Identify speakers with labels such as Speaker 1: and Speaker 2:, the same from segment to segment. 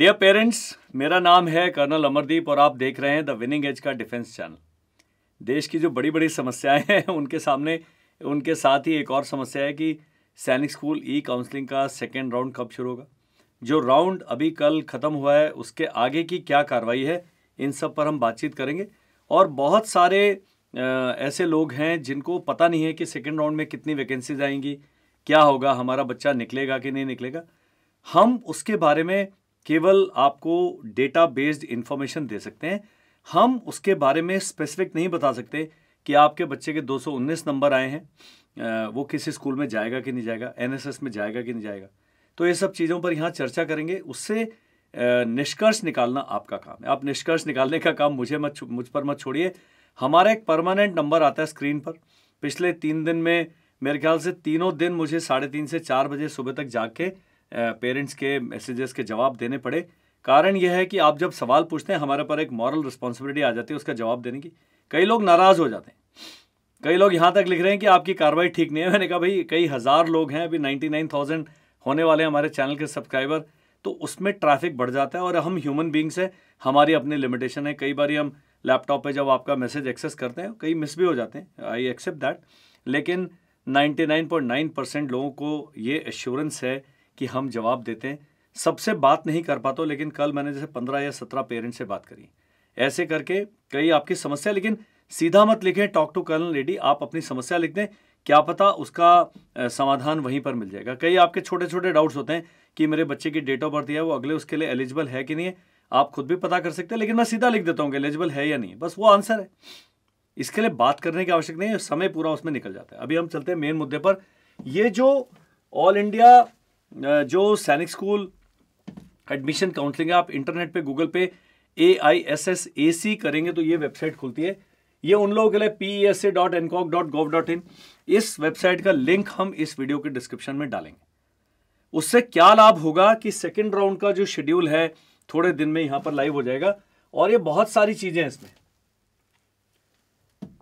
Speaker 1: dear parents मेरा नाम है कर्नल अमरदीप और आप देख रहे हैं द विनिंग एज का डिफेंस चैनल देश की जो बड़ी बड़ी समस्याएं हैं उनके सामने उनके साथ ही एक और समस्या है कि सैनिक स्कूल ई काउंसलिंग का सेकेंड राउंड कब शुरू होगा जो राउंड अभी कल ख़त्म हुआ है उसके आगे की क्या कार्रवाई है इन सब पर हम बातचीत करेंगे और बहुत सारे ऐसे लोग हैं जिनको पता नहीं है कि सेकेंड राउंड में कितनी वैकेंसीज आएंगी क्या होगा हमारा बच्चा निकलेगा कि नहीं निकलेगा हम उसके बारे में केवल आपको डेटा बेस्ड इंफॉर्मेशन दे सकते हैं हम उसके बारे में स्पेसिफिक नहीं बता सकते कि आपके बच्चे के 219 नंबर आए हैं वो किसी स्कूल में जाएगा कि नहीं जाएगा एनएसएस में जाएगा कि नहीं जाएगा तो ये सब चीज़ों पर यहाँ चर्चा करेंगे उससे निष्कर्ष निकालना आपका काम है आप निष्कर्ष निकालने का काम मुझे मत मुझ पर मत छोड़िए हमारा एक परमानेंट नंबर आता है स्क्रीन पर पिछले तीन दिन में मेरे ख्याल से तीनों दिन मुझे साढ़े तीन से चार बजे सुबह तक जाके पेरेंट्स के मैसेजेस के जवाब देने पड़े कारण यह है कि आप जब सवाल पूछते हैं हमारे पर एक मॉरल रिस्पॉन्सिबिलिटी आ जाती है उसका जवाब देने की कई लोग नाराज़ हो जाते हैं कई लोग यहाँ तक लिख रहे हैं कि आपकी कार्रवाई ठीक नहीं है मैंने कहा भाई कई हज़ार लोग हैं अभी नाइन्टी नाइन थाउजेंड होने वाले हैं हमारे चैनल के सब्सक्राइबर तो उसमें ट्रैफिक बढ़ जाता है और हम ह्यूमन बींग्स हैं हमारी अपनी लिमिटेशन है कई बार हम लैपटॉप पे जब आपका मैसेज एक्सेस करते हैं कई मिस भी हो जाते हैं आई एक्सेप्ट दैट लेकिन 99.9 परसेंट लोगों को ये एश्योरेंस है कि हम जवाब देते हैं सबसे बात नहीं कर पाता लेकिन कल मैंने जैसे पंद्रह या सत्रह पेरेंट्स से बात करी ऐसे करके कई आपकी समस्या लेकिन सीधा मत लिखें टॉक टू कर्न लेडी आप अपनी समस्या लिख दें क्या पता उसका समाधान वहीं पर मिल जाएगा कई आपके छोटे छोटे डाउट्स होते हैं कि मेरे बच्चे की डेट ऑफ बर्थ है वो अगले उसके लिए एलिजिबल है कि नहीं है आप खुद भी पता कर सकते हैं लेकिन मैं सीधा लिख देता हूँ कि एलिजिबल है या नहीं बस वो आंसर है इसके लिए बात करने की आवश्यकता नहीं है समय पूरा उसमें निकल जाता है अभी हम चलते हैं मेन मुद्दे पर ये जो ऑल इंडिया जो सैनिक स्कूल एडमिशन काउंसलिंग आप इंटरनेट पे गूगल पे A I S S A सी करेंगे तो ये वेबसाइट खुलती है ये उन लोगों के लिए P S A dot cock dot gov dot in इस वेबसाइट का लिंक हम इस वीडियो के डिस्क्रिप्शन में डालेंगे उससे क्या लाभ होगा कि सेकेंड राउंड का जो शेड्यूल है थोड़े दिन में यहां पर लाइव हो जाएगा और ये बहुत सारी चीज़ें इसमें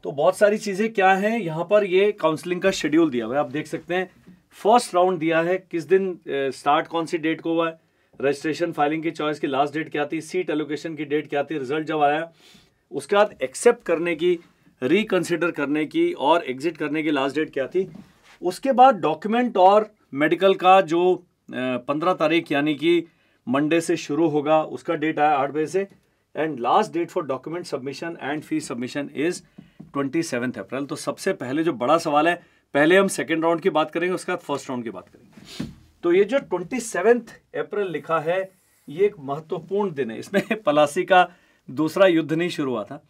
Speaker 1: तो बहुत सारी चीज़ें क्या हैं यहां पर ये काउंसलिंग का शेड्यूल दिया हुआ है आप देख सकते हैं फर्स्ट राउंड दिया है किस दिन स्टार्ट कौन सी डेट को हुआ है रजिस्ट्रेशन फाइलिंग की चॉइस की लास्ट डेट क्या थी सीट एलोकेशन की डेट क्या थी रिजल्ट जब आया उसके बाद एक्सेप्ट करने की रिकंसिडर करने की और एग्जिट करने की लास्ट डेट क्या थी उसके बाद डॉक्यूमेंट और मेडिकल का जो पंद्रह तारीख यानी कि मंडे से शुरू होगा उसका डेट आया आठ बजे से and last date for document submission and fee submission is twenty April तो सबसे पहले जो बड़ा सवाल है पहले हम सेकेंड राउंड की बात करेंगे उसके बाद फर्स्ट राउंड की बात करेंगे तो ये जो ट्वेंटी सेवेंथ अप्रैल लिखा है ये एक महत्वपूर्ण दिन है इसमें पलासी का दूसरा युद्ध नहीं शुरू हुआ था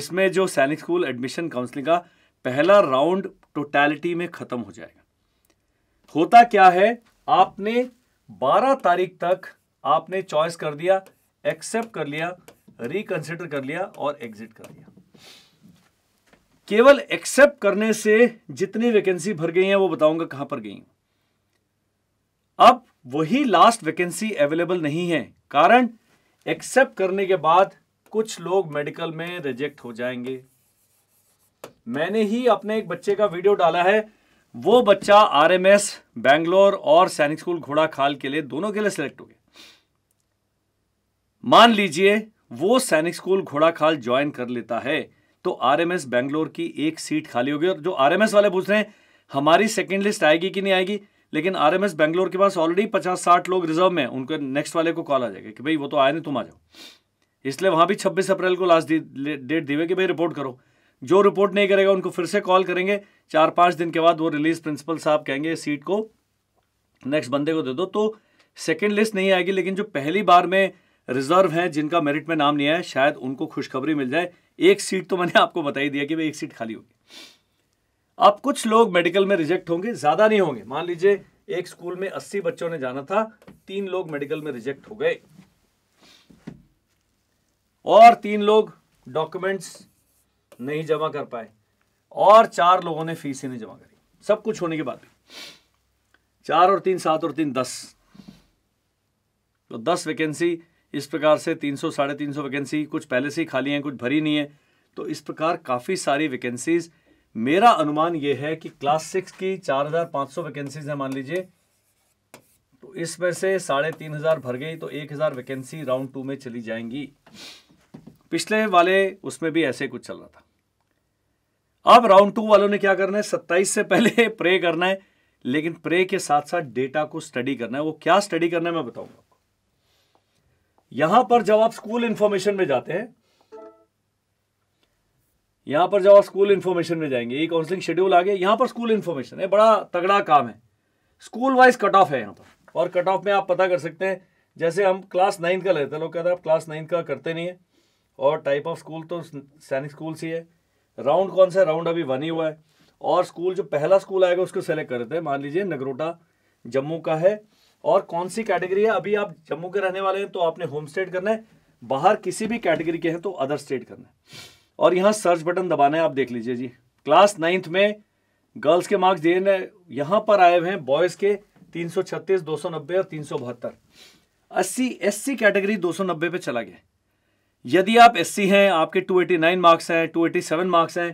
Speaker 1: इसमें जो सैनिक स्कूल एडमिशन काउंसिलिंग का पहला राउंड टोटैलिटी में ख़त्म हो जाएगा होता क्या है आपने 12 तारीख तक आपने चॉइस कर दिया एक्सेप्ट कर लिया रिकंसिडर कर लिया और एग्जिट कर लिया केवल एक्सेप्ट करने से जितनी वैकेंसी भर गई हैं वो बताऊंगा कहां पर गई अब वही लास्ट वैकेंसी अवेलेबल नहीं है कारण एक्सेप्ट करने के बाद कुछ लोग मेडिकल में रिजेक्ट हो जाएंगे मैंने ही अपने एक बच्चे का वीडियो डाला है वो बच्चा आरएमएस बैंगलोर और सैनिक स्कूल घोड़ा खाल के लिए दोनों के लिए सिलेक्ट हो गया मान लीजिए वो सैनिक स्कूल घोड़ा खाल ज्वाइन कर लेता है तो आरएमएस बेंगलोर की एक सीट खाली होगी और जो आरएमएस वाले पूछ रहे हैं हमारी सेकेंड लिस्ट आएगी कि नहीं आएगी लेकिन आरएमएस बेंगलोर के पास ऑलरेडी पचास साठ लोग रिजर्व में उनके नेक्स्ट वाले को कॉल आ जाएगा कि भाई वो तो आए नहीं तुम आ जाओ इसलिए वहां भी छब्बीस अप्रैल को लास्ट डेट दी हुई कि भाई रिपोर्ट करो जो रिपोर्ट नहीं करेगा उनको फिर से कॉल करेंगे चार पांच दिन के बाद वो रिलीज प्रिंसिपल साहब कहेंगे सीट को नेक्स्ट बंदे को दे दो तो सेकेंड लिस्ट नहीं आएगी लेकिन जो पहली बार में रिजर्व हैं जिनका मेरिट में नाम नहीं आया शायद उनको खुशखबरी मिल जाए एक सीट तो मैंने आपको बता ही दिया कि भाई एक सीट खाली होगी अब कुछ लोग मेडिकल में रिजेक्ट होंगे ज़्यादा नहीं होंगे मान लीजिए एक स्कूल में अस्सी बच्चों ने जाना था तीन लोग मेडिकल में रिजेक्ट हो गए और तीन लोग डॉक्यूमेंट्स नहीं जमा कर पाए और चार लोगों ने फीस ही नहीं जमा करी सब कुछ होने के बाद भी चार और तीन सात और तीन दस तो दस वैकेंसी इस प्रकार से तीन सौ साढ़े तीन सौ वैकेंसी कुछ पहले से ही खाली हैं कुछ भरी नहीं है तो इस प्रकार काफ़ी सारी वैकेंसीज मेरा अनुमान ये है कि क्लास सिक्स की चार हज़ार पाँच सौ वैकेंसीज हैं मान लीजिए तो इसमें से साढ़े तीन हज़ार भर गई तो एक हज़ार वैकेंसी राउंड टू में चली जाएंगी पिछले वाले उसमें भी ऐसे कुछ चल रहा था अब राउंड टू वालों ने क्या करना है सत्ताईस से पहले प्रे करना है लेकिन प्रे के साथ साथ डेटा को स्टडी करना है वो क्या स्टडी करना है मैं बताऊंगा यहां पर जब आप स्कूल इंफॉर्मेशन में जाते हैं यहां पर जब आप स्कूल इंफॉर्मेशन में जाएंगे काउंसलिंग शेड्यूल आ यहां पर स्कूल इंफॉर्मेशन है बड़ा तगड़ा काम है स्कूल वाइज कट ऑफ है यहां पर और कट ऑफ में आप पता कर सकते हैं जैसे हम क्लास नाइन्थ का लेते हैं लोग कहते हैं आप क्लास नाइन्थ का करते नहीं तो है और टाइप ऑफ स्कूल तो सैनिक स्कूल से है राउंड कौन सा राउंड अभी वन ही हुआ है और स्कूल जो पहला स्कूल आएगा उसको सेलेक्ट करते हैं मान लीजिए नगरोटा जम्मू का है और कौन सी कैटेगरी है अभी आप जम्मू के रहने वाले हैं तो आपने होम स्टेट करना है बाहर किसी भी कैटेगरी के हैं तो अदर स्टेट करना है और यहाँ सर्च बटन दबाना है आप देख लीजिए जी क्लास नाइन्थ में गर्ल्स के मार्क्स दिए यहाँ पर आए हुए हैं बॉयज़ के तीन सौ छत्तीस दो सौ नब्बे और तीन सौ बहत्तर अस्सी एस सी कैटेगरी दो सौ नब्बे पे चला गया यदि आप एस सी हैं आपके टू एटी नाइन मार्क्स हैं टू एटी सेवन मार्क्स हैं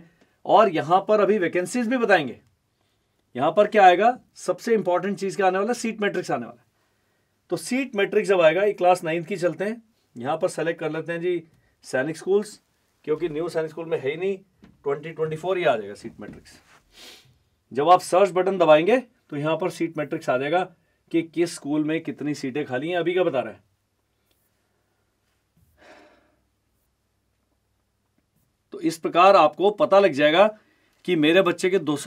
Speaker 1: और यहाँ पर अभी वैकेंसीज भी बताएंगे यहां पर क्या आएगा सबसे इंपॉर्टेंट चीज़ क्या आने वाला सीट मैट्रिक्स आने वाला तो सीट मैट्रिक्स जब आएगा क्लास नाइन्थ की चलते हैं यहां पर सेलेक्ट कर लेते हैं जी सैनिक स्कूल्स क्योंकि न्यू सैनिक स्कूल में है ही नहीं ट्वेंटी ट्वेंटी फोर ही आ जाएगा सीट मैट्रिक्स जब आप सर्च बटन दबाएंगे तो यहां पर सीट मैट्रिक्स आ जाएगा कि किस स्कूल में कितनी सीटें खाली हैं अभी क्या बता रहे हैं तो इस प्रकार आपको पता लग जाएगा कि मेरे बच्चे के दो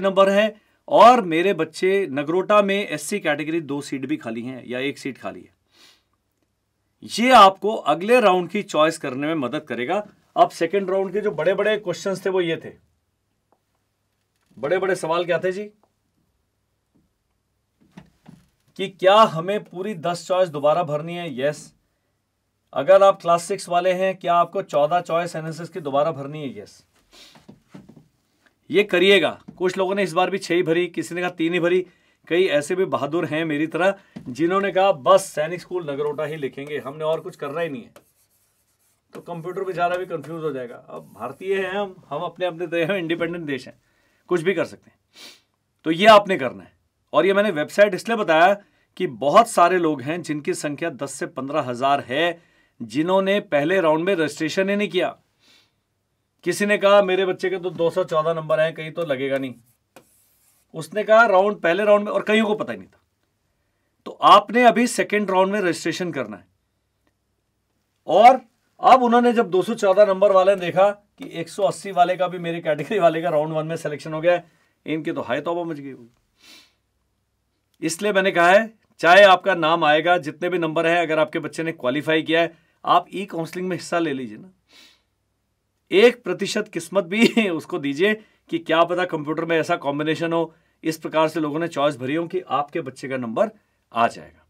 Speaker 1: नंबर हैं और मेरे बच्चे नगरोटा में एससी कैटेगरी दो सीट भी खाली हैं या एक सीट खाली है ये आपको अगले राउंड की चॉइस करने में मदद करेगा अब सेकेंड राउंड के जो बड़े बड़े क्वेश्चन थे वो ये थे बड़े बड़े सवाल क्या थे जी कि क्या हमें पूरी दस चॉइस दोबारा भरनी है यस अगर आप क्लास सिक्स वाले हैं क्या आपको चौदह चॉइस एनएसएस की दोबारा भरनी है यस ये करिएगा कुछ लोगों ने इस बार भी छह ही भरी किसी ने कहा तीन ही भरी कई ऐसे भी बहादुर हैं मेरी तरह जिन्होंने कहा बस सैनिक स्कूल नगरोटा ही लिखेंगे हमने और कुछ करना ही नहीं है तो कंप्यूटर जाना भी कंफ्यूज हो जाएगा अब भारतीय हैं हम हम अपने अपने देश हैं इंडिपेंडेंट देश हैं कुछ भी कर सकते हैं तो ये आपने करना है और ये मैंने वेबसाइट इसलिए बताया कि बहुत सारे लोग हैं जिनकी संख्या दस से पंद्रह हजार है जिन्होंने पहले राउंड में रजिस्ट्रेशन ही नहीं किया किसी ने कहा मेरे बच्चे के तो 214 नंबर हैं कहीं तो लगेगा नहीं उसने कहा राउंड पहले राउंड में और कईयों को पता ही नहीं था तो आपने अभी सेकेंड राउंड में रजिस्ट्रेशन करना है और अब उन्होंने जब 214 नंबर वाले ने देखा कि 180 वाले का भी मेरे कैटेगरी वाले का राउंड वन में सिलेक्शन हो गया इनकी तो हाई तोबा मच गई होगी इसलिए मैंने कहा है चाहे आपका नाम आएगा जितने भी नंबर है अगर आपके बच्चे ने क्वालिफाई किया है आप ई काउंसलिंग में हिस्सा ले लीजिए ना एक प्रतिशत किस्मत भी उसको दीजिए कि क्या पता कंप्यूटर में ऐसा कॉम्बिनेशन हो इस प्रकार से लोगों ने चॉइस भरी हो कि आपके बच्चे का नंबर आ जाएगा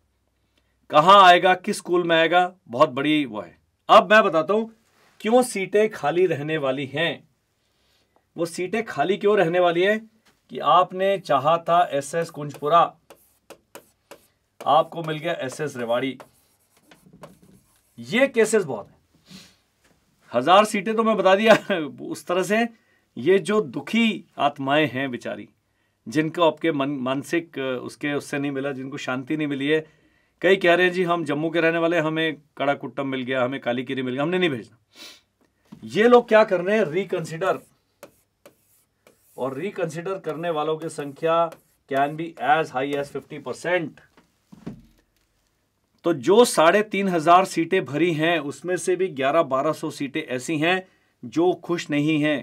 Speaker 1: कहाँ आएगा किस स्कूल में आएगा बहुत बड़ी वो है अब मैं बताता हूं क्यों सीटें खाली रहने वाली हैं वो सीटें खाली क्यों रहने वाली है कि आपने चाहा था एस एस कुंजपुरा आपको मिल गया एस एस रेवाड़ी ये केसेस बहुत है हजार सीटें तो मैं बता दिया उस तरह से ये जो दुखी आत्माएं हैं बेचारी जिनको आपके मन मानसिक उसके उससे नहीं मिला जिनको शांति नहीं मिली है कई कह रहे हैं जी हम जम्मू के रहने वाले हमें कड़ा कुट्टम मिल गया हमें काली किरी मिल गया हमने नहीं भेजना ये लोग क्या कर रहे हैं रिकंसिडर और रिकंसिडर करने वालों की संख्या can be as high as fifty percent तो जो साढ़े तीन हजार सीटें भरी हैं उसमें से भी ग्यारह बारह सौ सीटें ऐसी हैं जो खुश नहीं हैं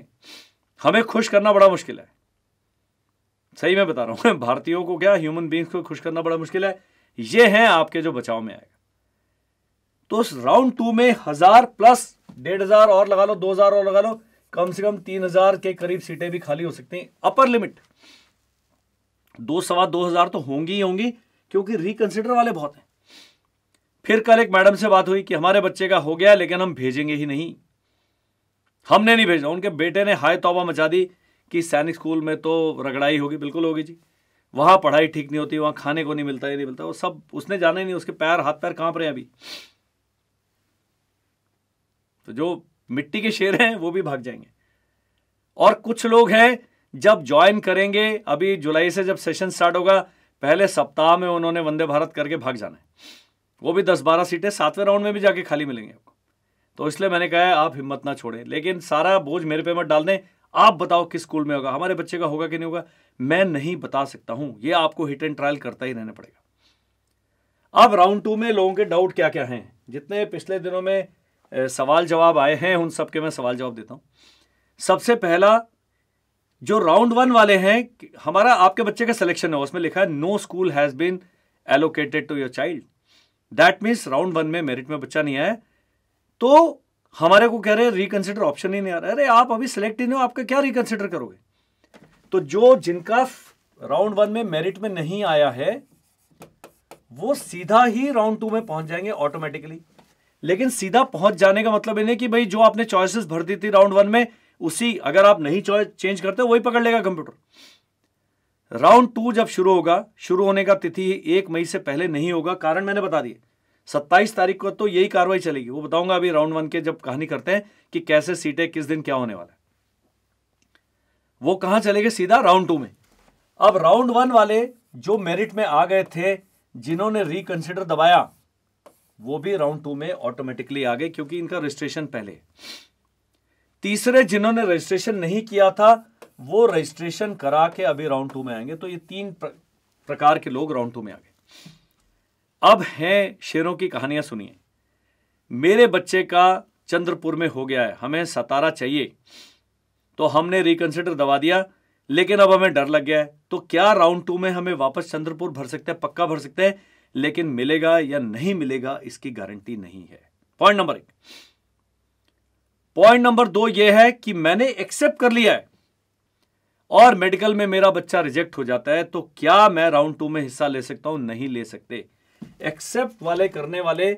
Speaker 1: हमें खुश करना बड़ा मुश्किल है सही मैं बता रहा हूं भारतीयों को क्या ह्यूमन बींग्स को खुश करना बड़ा मुश्किल है ये है आपके जो बचाव में आएगा तो उस राउंड टू में हजार प्लस डेढ़ हजार और लगा लो दो हजार और लगा लो कम से कम तीन हजार के करीब सीटें भी खाली हो सकती हैं अपर लिमिट दो सवा दो हजार तो होंगी ही होंगी क्योंकि रिकंसिडर वाले बहुत हैं फिर कल एक मैडम से बात हुई कि हमारे बच्चे का हो गया लेकिन हम भेजेंगे ही नहीं हमने नहीं भेजा उनके बेटे ने हाय तौबा मचा दी कि सैनिक स्कूल में तो रगड़ाई होगी बिल्कुल होगी जी वहाँ पढ़ाई ठीक नहीं होती वहाँ खाने को नहीं मिलता ये नहीं मिलता वो सब उसने जाना ही नहीं उसके पैर हाथ पैर कांप रहे हैं अभी तो जो मिट्टी के शेर हैं वो भी भाग जाएंगे और कुछ लोग हैं जब ज्वाइन करेंगे अभी जुलाई से जब सेशन स्टार्ट होगा पहले सप्ताह में उन्होंने वंदे भारत करके भाग जाना है वो भी दस बारह सीटें सातवें राउंड में भी जाके खाली मिलेंगे आपको तो इसलिए मैंने कहा है आप हिम्मत ना छोड़ें लेकिन सारा बोझ मेरे पे मत डाल दें आप बताओ किस स्कूल में होगा हमारे बच्चे का होगा कि नहीं होगा मैं नहीं बता सकता हूं ये आपको हिट एंड ट्रायल करता ही रहना पड़ेगा अब राउंड टू में लोगों के डाउट क्या क्या हैं जितने पिछले दिनों में सवाल जवाब आए हैं उन सबके मैं सवाल जवाब देता हूँ सबसे पहला जो राउंड वन वाले हैं हमारा आपके बच्चे का सिलेक्शन है उसमें लिखा है no school has been allocated to your child that means round one में मेरिट में बच्चा नहीं आया तो हमारे को कह रहे हैं रिकन्सिडर ऑप्शन ही नहीं आ रहा अरे आप अभी सिलेक्ट ही नहीं हो आपका क्या रिकन्सिडर करोगे तो जो जिनका राउंड वन में मेरिट में नहीं आया है वो सीधा ही राउंड टू में पहुंच जाएंगे ऑटोमेटिकली लेकिन सीधा पहुंच जाने का मतलब नहीं कि भाई जो आपने चॉइसेस भर दी थी राउंड वन में उसी अगर आप नहीं चॉइस चेंज करते वही पकड़ लेगा कंप्यूटर राउंड टू जब शुरू होगा शुरू होने का तिथि एक मई से पहले नहीं होगा कारण मैंने बता दिए सत्ताईस तारीख को तो यही कार्रवाई चलेगी वो बताऊंगा अभी राउंड वन के जब कहानी करते हैं कि कैसे सीटें किस दिन क्या होने वाला है वो कहां चले गए सीधा राउंड टू में अब राउंड वन वाले जो मेरिट में आ गए थे जिन्होंने रिकंसिडर दबाया वो भी राउंड टू में ऑटोमेटिकली आ गए क्योंकि इनका रजिस्ट्रेशन पहले तीसरे जिन्होंने रजिस्ट्रेशन नहीं किया था वो रजिस्ट्रेशन करा के अभी राउंड टू में आएंगे तो ये तीन प्रकार के लोग राउंड टू में आ गए अब हैं शेरों की कहानियां सुनिए मेरे बच्चे का चंद्रपुर में हो गया है हमें सतारा चाहिए तो हमने रिकंसिडर दबा दिया लेकिन अब हमें डर लग गया है तो क्या राउंड टू में हमें वापस चंद्रपुर भर सकते हैं पक्का भर सकते हैं लेकिन मिलेगा या नहीं मिलेगा इसकी गारंटी नहीं है पॉइंट नंबर एक पॉइंट नंबर दो यह है कि मैंने एक्सेप्ट कर लिया है और मेडिकल में मेरा बच्चा रिजेक्ट हो जाता है तो क्या मैं राउंड टू में हिस्सा ले सकता हूं नहीं ले सकते एक्सेप्ट वाले करने वाले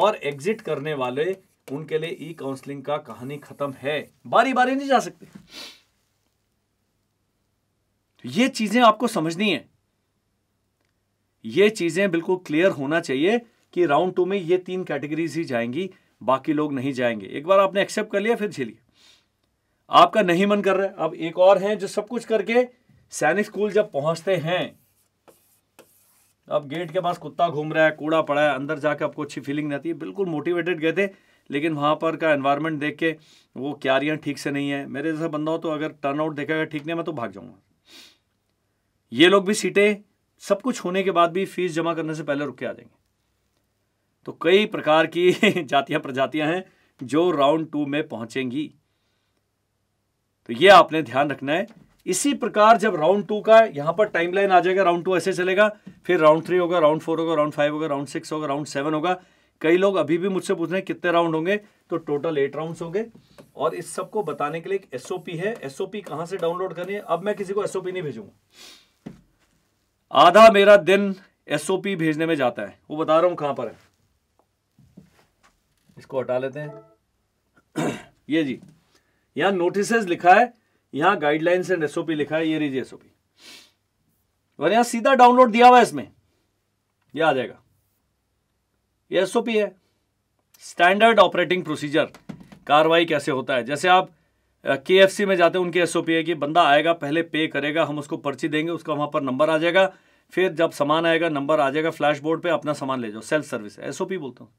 Speaker 1: और एग्जिट करने वाले उनके लिए ई काउंसलिंग का कहानी खत्म है बारी बारी नहीं जा सकते ये चीजें आपको समझनी है ये चीजें बिल्कुल क्लियर होना चाहिए कि राउंड टू में ये तीन कैटेगरीज ही जाएंगी बाकी लोग नहीं जाएंगे एक बार आपने एक्सेप्ट कर लिया फिर झेलिए आपका नहीं मन कर रहा है अब एक और हैं जो सब कुछ करके सैनिक स्कूल जब पहुंचते हैं अब गेट के पास कुत्ता घूम रहा है कूड़ा पड़ा है अंदर जाके आपको अच्छी फीलिंग नहीं आती है बिल्कुल मोटिवेटेड गए थे लेकिन वहाँ पर का एनवायरनमेंट देख के वो क्यारियाँ ठीक से नहीं है मेरे जैसा बंदा हो तो अगर टर्नआउट देखेगा ठीक नहीं मैं तो भाग जाऊँगा ये लोग भी सीटें सब कुछ होने के बाद भी फीस जमा करने से पहले रुक के आ जाएंगे तो कई प्रकार की जातियाँ प्रजातियाँ हैं जो राउंड टू में पहुँचेंगी तो ये आपने ध्यान रखना है इसी प्रकार जब राउंड टू का यहां पर टाइम लाइन आ जाएगा राउंड टू ऐसे चलेगा फिर राउंड थ्री होगा राउंड फोर होगा राउंड फाइव होगा राउंड सिक्स होगा राउंड सेवन होगा कई लोग अभी भी मुझसे पूछ रहे हैं कितने राउंड होंगे तो टोटल एट राउंड होंगे और इस सबको बताने के लिए एक एसओपी है एसओपी कहां से डाउनलोड करनी है अब मैं किसी को एसओपी नहीं भेजूंगा आधा मेरा दिन एसओपी भेजने में जाता है वो बता रहा हूं कहां पर है इसको हटा लेते हैं ये जी यहां नोटिस लिखा है यहां गाइडलाइंस एंड एसओपी लिखा है ये रीजिए एसओपी और यहां सीधा डाउनलोड दिया हुआ है इसमें ये आ जाएगा ये एसओपी है स्टैंडर्ड ऑपरेटिंग प्रोसीजर कार्रवाई कैसे होता है जैसे आप के uh, में जाते हैं उनके एसओपी है कि बंदा आएगा पहले पे करेगा हम उसको पर्ची देंगे उसका वहां पर नंबर आ जाएगा फिर जब सामान आएगा नंबर आ जाएगा फ्लैशबोर्ड पे अपना सामान ले जाओ सेल्फ सर्विस एसओपी बोलता हूँ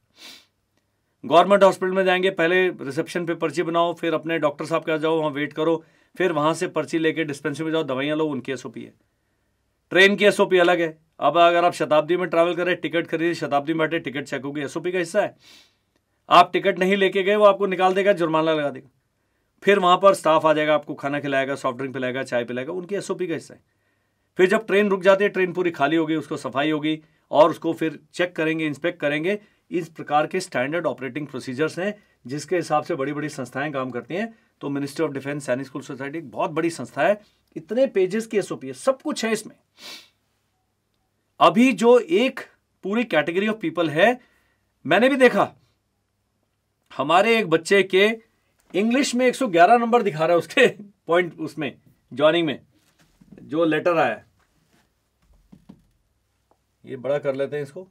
Speaker 1: गवर्नमेंट हॉस्पिटल में जाएंगे पहले रिसेप्शन पे पर्ची बनाओ फिर अपने डॉक्टर साहब के जाओ वहाँ वेट करो फिर वहाँ से पर्ची लेके डिस्पेंसरी में जाओ दवाइयाँ लो उनकी एस है ट्रेन की एस अलग है अब अगर आप शताब्दी में ट्रैवल करें टिकट खरीदे शताब्दी में बैठे टिकट चेक होगी एस का हिस्सा है आप टिकट नहीं लेके गए वो आपको निकाल देगा जुर्माना लगा देगा फिर वहाँ पर स्टाफ आ जाएगा आपको खाना खिलाएगा सॉफ्ट ड्रिंक पिलाएगा चाय पिलाएगा उनकी एस का हिस्सा है फिर जब ट्रेन रुक जाती है ट्रेन पूरी खाली होगी उसको सफाई होगी और उसको फिर चेक करेंगे इंस्पेक्ट करेंगे इस प्रकार के स्टैंडर्ड ऑपरेटिंग प्रोसीजर्स हैं जिसके हिसाब से बड़ी बड़ी संस्थाएं काम करती हैं तो ministry of defence Sainik school society बहुत बड़ी संस्था है इतने पेजेस की एसओपी है सब कुछ है इसमें अभी जो एक पूरी कैटेगरी ऑफ पीपल है मैंने भी देखा हमारे एक बच्चे के इंग्लिश में 111 नंबर दिखा रहा है उसके पॉइंट उसमें ज्वाइनिंग में जो लेटर आया ये बड़ा कर लेते हैं इसको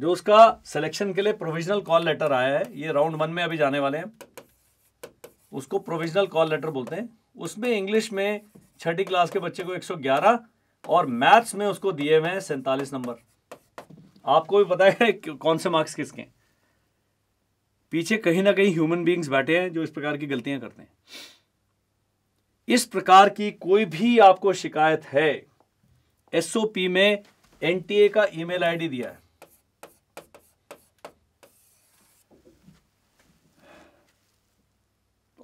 Speaker 1: जो उसका सिलेक्शन के लिए प्रोविजनल कॉल लेटर आया है ये राउंड वन में अभी जाने वाले हैं उसको प्रोविजनल कॉल लेटर बोलते हैं उसमें इंग्लिश में छठी क्लास के बच्चे को 111 और मैथ्स में उसको दिए हुए हैं सैंतालीस नंबर आपको भी पता है कौन से मार्क्स किसके हैं पीछे कहीं ना कहीं ह्यूमन बींग्स बैठे हैं जो इस प्रकार की गलतियां करते हैं इस प्रकार की कोई भी आपको शिकायत है एसओपी में एनटीए का ईमेल आईडी दिया है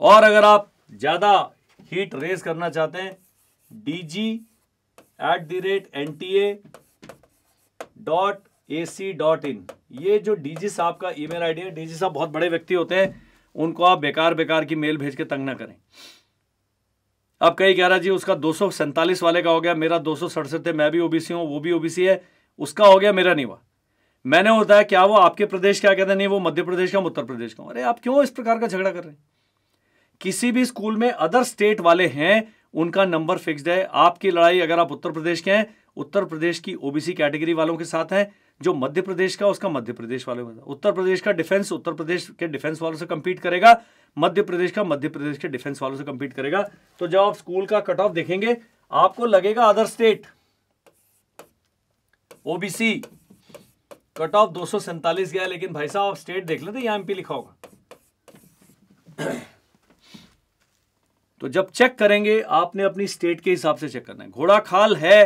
Speaker 1: और अगर आप ज़्यादा हीट रेस करना चाहते हैं D G at the rate N T A dot A C dot in ये जो डी जी साहब का ई मेल आई डी है डी जी साहब बहुत बड़े व्यक्ति होते हैं उनको आप बेकार बेकार की मेल भेज के तंग ना करें अब कहीं कह रहा जी उसका दो वाले का हो गया मेरा दो है मैं भी ओबीसी हूँ वो भी ओबीसी है उसका हो गया मेरा नहीं हुआ मैंने होता है क्या वो आपके प्रदेश क्या कहते हैं नहीं वो मध्य प्रदेश का उत्तर प्रदेश का अरे आप क्यों इस प्रकार का झगड़ा कर रहे हैं किसी भी स्कूल में अदर स्टेट वाले हैं उनका नंबर फिक्स्ड है आपकी लड़ाई अगर आप उत्तर प्रदेश के हैं उत्तर प्रदेश की ओबीसी कैटेगरी वालों के साथ है जो मध्य प्रदेश का उसका मध्य प्रदेश वालों के साथ उत्तर प्रदेश का डिफेंस उत्तर प्रदेश के डिफेंस वालों से कम्पीट करेगा मध्य प्रदेश का मध्य प्रदेश के डिफेंस वालों से कम्पीट करेगा तो जब आप स्कूल का कट ऑफ देखेंगे आपको लगेगा other state OBC cut off दो गया लेकिन भाई साहब आप स्टेट देख लेते यहां एमपी लिखा होगा तो जब चेक करेंगे आपने अपनी स्टेट के हिसाब से चेक करना है घोड़ा खाल है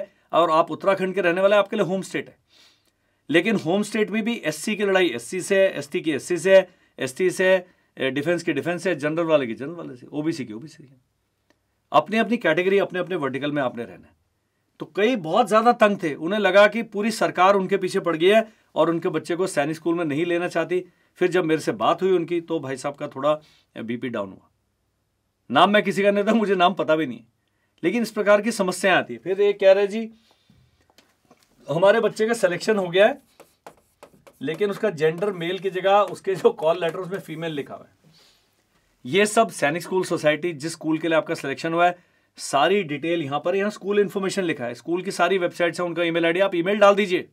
Speaker 1: और आप उत्तराखंड के रहने वाले आपके लिए होम स्टेट है लेकिन होम स्टेट में भी एससी की लड़ाई एससी से है एस की एससी से है एसटी से डिफेंस की डिफेंस से जनरल वाले की जनरल वाले से ओबीसी की ओबीसी की अपनी अपनी कैटेगरी अपने अपने वर्टिकल में आपने रहना है तो कई बहुत ज़्यादा तंग थे उन्हें लगा कि पूरी सरकार उनके पीछे पड़ गई है और उनके बच्चे को सैनिक स्कूल में नहीं लेना चाहती फिर जब मेरे से बात हुई उनकी तो भाई साहब का थोड़ा बीपी डाउन हुआ नाम मैं किसी का नहीं था मुझे नाम पता भी नहीं लेकिन इस प्रकार की समस्याएं आती है फिर ये कह रहे जी हमारे बच्चे का सिलेक्शन हो गया है लेकिन उसका जेंडर मेल की जगह उसके जो कॉल लेटर उसमें फीमेल लिखा हुआ है ये सब सैनिक स्कूल सोसाइटी जिस स्कूल के लिए आपका सिलेक्शन हुआ है सारी डिटेल यहां पर यहां स्कूल इंफॉर्मेशन लिखा है स्कूल की सारी वेबसाइट है उनका ईमेल आईडी आप ईमेल डाल दीजिए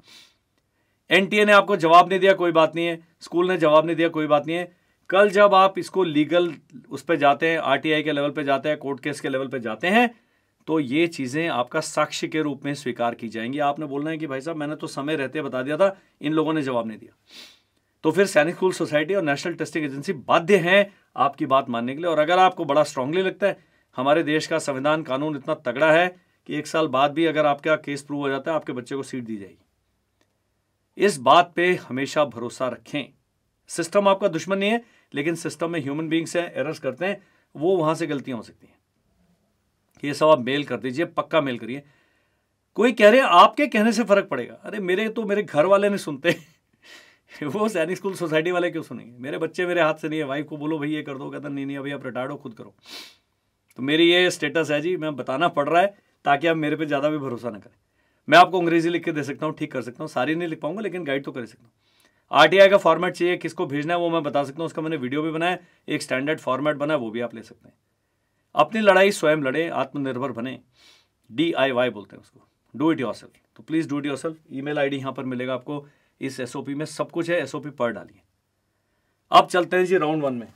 Speaker 1: एनटीए ने आपको जवाब नहीं दिया कोई बात नहीं है स्कूल ने जवाब नहीं दिया कोई बात नहीं है कल जब आप इसको लीगल उस पर जाते हैं आरटीआई के लेवल पर जाते हैं कोर्ट केस के लेवल पर जाते हैं तो ये चीज़ें आपका साक्ष्य के रूप में स्वीकार की जाएंगी आपने बोलना है कि भाई साहब मैंने तो समय रहते बता दिया था इन लोगों ने जवाब नहीं दिया तो फिर सैनिक स्कूल सोसाइटी और नेशनल टेस्टिंग एजेंसी बाध्य हैं आपकी बात मानने के लिए और अगर आपको बड़ा स्ट्रांगली लगता है हमारे देश का संविधान कानून इतना तगड़ा है कि एक साल बाद भी अगर आपका केस प्रूव हो जाता है आपके बच्चे को सीट दी जाएगी इस बात पे हमेशा भरोसा रखें सिस्टम आपका दुश्मन नहीं है लेकिन सिस्टम में ह्यूमन बींग्स हैं एरर्स करते हैं वो वहां से गलतियां हो सकती हैं ये सब आप मेल कर दीजिए पक्का मेल करिए कोई कह रहे हैं आपके कहने से फ़र्क पड़ेगा अरे मेरे तो मेरे घर वाले नहीं सुनते वो सैनिक स्कूल सोसाइटी वाले क्यों सुनेंगे मेरे बच्चे मेरे हाथ से नहीं है वाइफ को बोलो भाई ये कर दो कहते नहीं नहीं अभी आप रिटायर्ड हो खुद करो तो मेरी ये स्टेटस है जी मैं बताना पड़ रहा है ताकि आप मेरे पे ज़्यादा भी भरोसा ना करें मैं आपको अंग्रेजी लिख के दे सकता हूँ ठीक कर सकता हूँ सारी नहीं लिख पाऊंगा लेकिन गाइड तो कर सकता हूँ आरटीआई का फॉर्मेट चाहिए किसको भेजना है वो मैं बता सकता हूँ उसका मैंने वीडियो भी बनाया एक स्टैंडर्ड फॉर्मेट बना है वो भी आप ले सकते हैं अपनी लड़ाई स्वयं लड़े आत्मनिर्भर बने डी आई वाई बोलते हैं उसको डू इट योर सेल्फ तो please do it yourself e mail I D पर मिलेगा आपको इस एस में सब कुछ है एस पढ़ डालिए अब चलते हैं जी राउंड वन में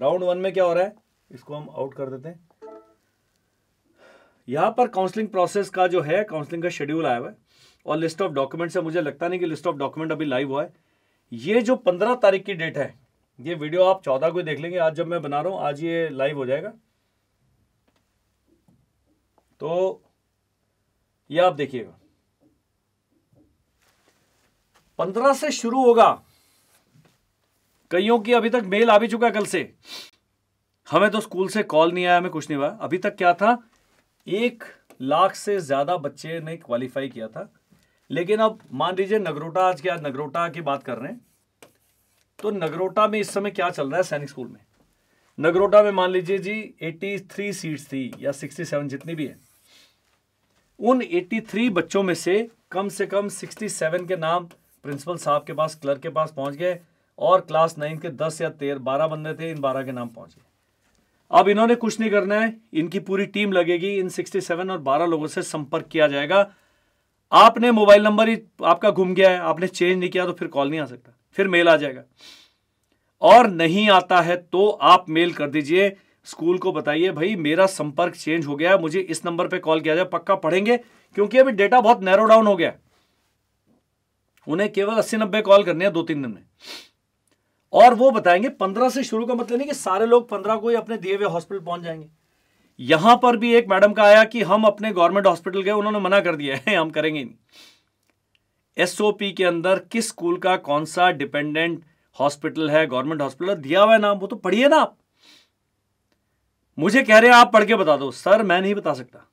Speaker 1: राउंड वन में क्या हो रहा है इसको हम आउट कर देते हैं यहाँ पर काउंसलिंग प्रोसेस का जो है काउंसलिंग का शेड्यूल आया हुआ है और लिस्ट ऑफ डॉक्यूमेंट से मुझे लगता नहीं कि लिस्ट ऑफ डॉक्यूमेंट अभी लाइव हुआ है ये जो पंद्रह तारीख की डेट है ये वीडियो आप चौदह को देख लेंगे आज जब मैं बना रहा हूं आज ये लाइव हो जाएगा तो ये आप देखिएगा पंद्रह से शुरू होगा कईयों की अभी तक मेल आ भी चुका है कल से हमें तो स्कूल से कॉल नहीं आया हमें कुछ नहीं हुआ अभी तक क्या था एक लाख से ज़्यादा बच्चे ने क्वालिफाई किया था लेकिन अब मान लीजिए नगरोटा आज क्या नगरोटा की बात कर रहे हैं तो नगरोटा में इस समय क्या चल रहा है सैनिक स्कूल में नगरोटा में मान लीजिए जी 83 सीट्स थी या 67 जितनी भी है उन 83 बच्चों में से कम से कम 67 के नाम प्रिंसिपल साहब के पास क्लर्क के पास पहुंच गए और क्लास नाइन के 10 या तेरह बारह बंदे थे इन बारह के नाम पहुंच गए अब इन्होंने कुछ नहीं करना है इनकी पूरी टीम लगेगी इन 67 और 12 लोगों से संपर्क किया जाएगा आपने मोबाइल नंबर ही आपका घूम गया है आपने चेंज नहीं किया तो फिर कॉल नहीं आ सकता फिर मेल आ जाएगा और नहीं आता है तो आप मेल कर दीजिए स्कूल को बताइए भाई मेरा संपर्क चेंज हो गया है मुझे इस नंबर पे कॉल किया जाए पक्का पढ़ेंगे क्योंकि अभी डेटा बहुत नैरो डाउन हो गया उन्हें केवल अस्सी नब्बे कॉल करने हैं दो तीन दिन में और वो बताएंगे पंद्रह से शुरू का मतलब नहीं कि सारे लोग पंद्रह को ही अपने दिए हुए हॉस्पिटल पहुंच जाएंगे यहां पर भी एक मैडम का आया कि हम अपने गवर्नमेंट हॉस्पिटल गए उन्होंने मना कर दिया है हम करेंगे नहीं एसओपी के अंदर किस स्कूल का कौन सा डिपेंडेंट हॉस्पिटल है गवर्नमेंट हॉस्पिटल दिया हुआ है नाम वो तो पढ़िए ना आप मुझे कह रहे हैं आप पढ़ के बता दो सर मैं नहीं बता सकता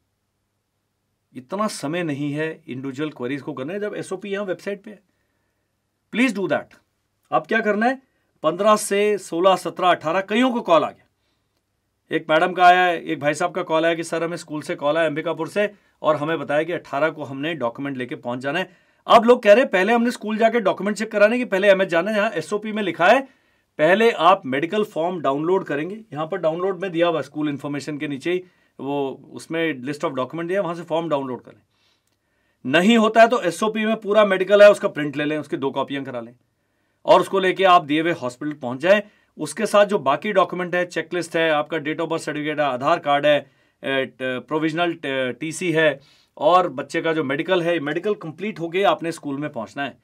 Speaker 1: इतना समय नहीं है इंडिविजुअल क्वेरीज को करने जब एसओपी यहां वेबसाइट पे है प्लीज डू दैट अब क्या करना है पंद्रह से सोलह सत्रह अठारह कईयों को कॉल आ गया एक मैडम का आया है एक भाई साहब का कॉल आया कि सर हमें स्कूल से कॉल आया अंबिकापुर से और हमें बताया कि अट्ठारह को हमने डॉक्यूमेंट लेके पहुंच जाना है अब लोग कह रहे हैं पहले हमने स्कूल जाके डॉक्यूमेंट चेक कराने की पहले एच जाना है यहाँ एसओपी में लिखा है पहले आप मेडिकल फॉर्म डाउनलोड करेंगे यहाँ पर डाउनलोड में दिया हुआ स्कूल इन्फॉर्मेशन के नीचे ही वो उसमें लिस्ट ऑफ डॉक्यूमेंट दिया वहाँ से फॉर्म डाउनलोड करें नहीं होता है तो एसओपी में पूरा मेडिकल है उसका प्रिंट ले लें उसकी दो कॉपियां करा लें और उसको लेके आप दिए हुए हॉस्पिटल पहुंच जाए उसके साथ जो बाकी डॉक्यूमेंट है चेकलिस्ट है आपका डेट ऑफ बर्थ सर्टिफिकेट है आधार कार्ड है प्रोविजनल टीसी है और बच्चे का जो मेडिकल है मेडिकल कंप्लीट गया आपने स्कूल में पहुंचना है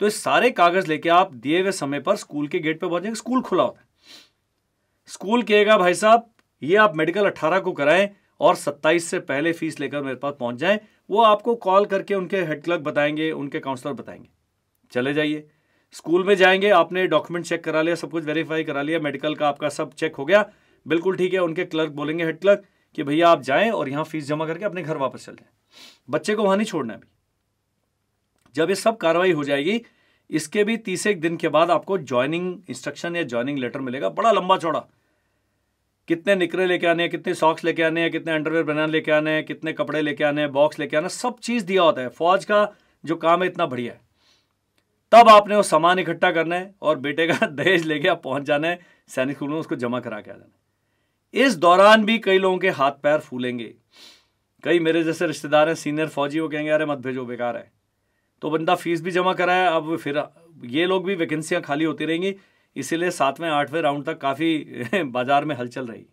Speaker 1: तो ये सारे कागज़ लेके आप दिए हुए समय पर स्कूल के गेट पे जाएंगे स्कूल खुला होता है स्कूल कहेगा भाई साहब ये आप मेडिकल अट्ठारह को कराएं और 27 से पहले फीस लेकर मेरे पास पहुंच जाएं वो आपको कॉल करके उनके हेड क्लर्क बताएंगे उनके काउंसलर बताएंगे चले जाइए स्कूल में जाएंगे आपने डॉक्यूमेंट चेक करा लिया सब कुछ वेरीफाई करा लिया मेडिकल का आपका सब चेक हो गया बिल्कुल ठीक है उनके क्लर्क बोलेंगे हेड क्लर्क कि भैया आप जाएं और यहाँ फीस जमा करके अपने घर वापस चल जाएं बच्चे को वहाँ नहीं छोड़ना अभी जब ये सब कार्रवाई हो जाएगी इसके भी तीस एक दिन के बाद आपको ज्वाइनिंग इंस्ट्रक्शन या ज्वाइनिंग लेटर मिलेगा बड़ा लंबा चौड़ा कितने निकरे लेके आने हैं कितने सॉक्स लेके आने हैं कितने अंडरवेयर बनाने लेके आने हैं कितने कपड़े लेके आने हैं बॉक्स लेके आना सब चीज़ दिया होता है फौज का जो काम है इतना बढ़िया है तब आपने वो सामान इकट्ठा करना है और बेटे का दहेज लेके आप पहुंच जाना है सैनिक स्कूल में उसको जमा करा के आ जाना है इस दौरान भी कई लोगों के हाथ पैर फूलेंगे कई मेरे जैसे रिश्तेदार हैं सीनियर फौजी वो कहेंगे अरे मत भेजो बेकार है तो बंदा फीस भी जमा कराया अब फिर ये लोग भी वैकेंसियाँ खाली होती रहेंगी इसीलिए सातवें आठवें राउंड तक काफ़ी बाजार में हलचल रही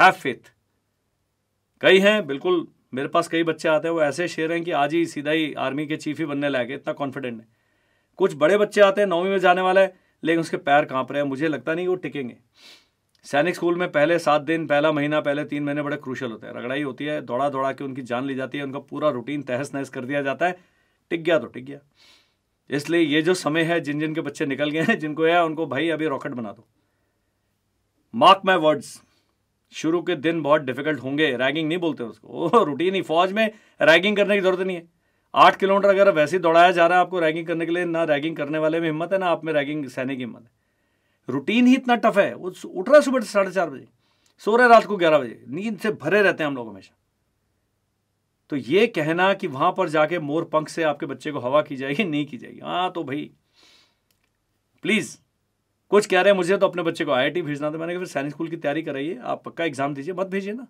Speaker 1: हैव फेथ कई हैं बिल्कुल मेरे पास कई बच्चे आते हैं वो ऐसे शेर हैं कि आज ही सीधा ही आर्मी के चीफ ही बनने लायक इतना कॉन्फिडेंट है कुछ बड़े बच्चे आते हैं नौवीं में जाने वाला है लेकिन उसके पैर कांप रहे हैं मुझे लगता नहीं कि वो टिकेंगे सैनिक स्कूल में पहले सात दिन पहला महीना पहले तीन महीने बड़े क्रूशल होते हैं रगड़ाई होती है दौड़ा दौड़ा के उनकी जान ली जाती है उनका पूरा रूटीन तहस नहस कर दिया जाता है टिक गया तो टिक गया इसलिए ये जो समय है जिन जिन के बच्चे निकल गए हैं जिनको है उनको भाई अभी रॉकेट बना दो मार्क माई वर्ड्स शुरू के दिन बहुत डिफिकल्ट होंगे रैगिंग नहीं बोलते उसको रूटीन ही फौज में रैगिंग करने की जरूरत नहीं है आठ किलोमीटर अगर वैसे ही दौड़ाया जा रहा है आपको रैगिंग करने के लिए ना रैगिंग करने वाले में हिम्मत है ना आप में रैगिंग सहने की हिम्मत है रूटीन ही इतना टफ है वो उठ रहा है सुबह साढ़े चार बजे सो रहे रात को ग्यारह बजे नींद से भरे रहते हैं हम लोग हमेशा तो ये कहना कि वहां पर जाके मोर पंख से आपके बच्चे को हवा की जाएगी नहीं की जाएगी हाँ तो भाई प्लीज़ कुछ कह रहे हैं मुझे तो अपने बच्चे को आई भेजना था मैंने कहा फिर सैनिक स्कूल की तैयारी कराइए आप पक्का एग्जाम दीजिए मत भेजिए ना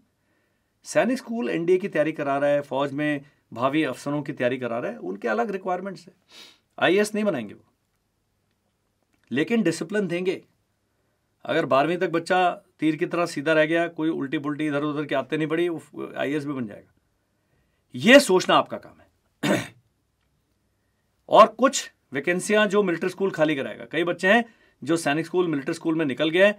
Speaker 1: सैनिक स्कूल एनडीए की तैयारी करा रहा है फौज में भावी अफसरों की तैयारी करा रहे हैं उनके अलग रिक्वायरमेंट्स है आई नहीं बनाएंगे वो लेकिन डिसिप्लिन देंगे अगर बारहवीं तक बच्चा तीर की तरह सीधा रह गया कोई उल्टी पुल्टी इधर उधर के आते नहीं पड़ी आई भी बन जाएगा ये सोचना आपका काम है और कुछ वैकेंसियां जो मिलिट्री स्कूल खाली कराएगा कई बच्चे हैं जो सैनिक स्कूल मिलिट्री स्कूल में निकल गए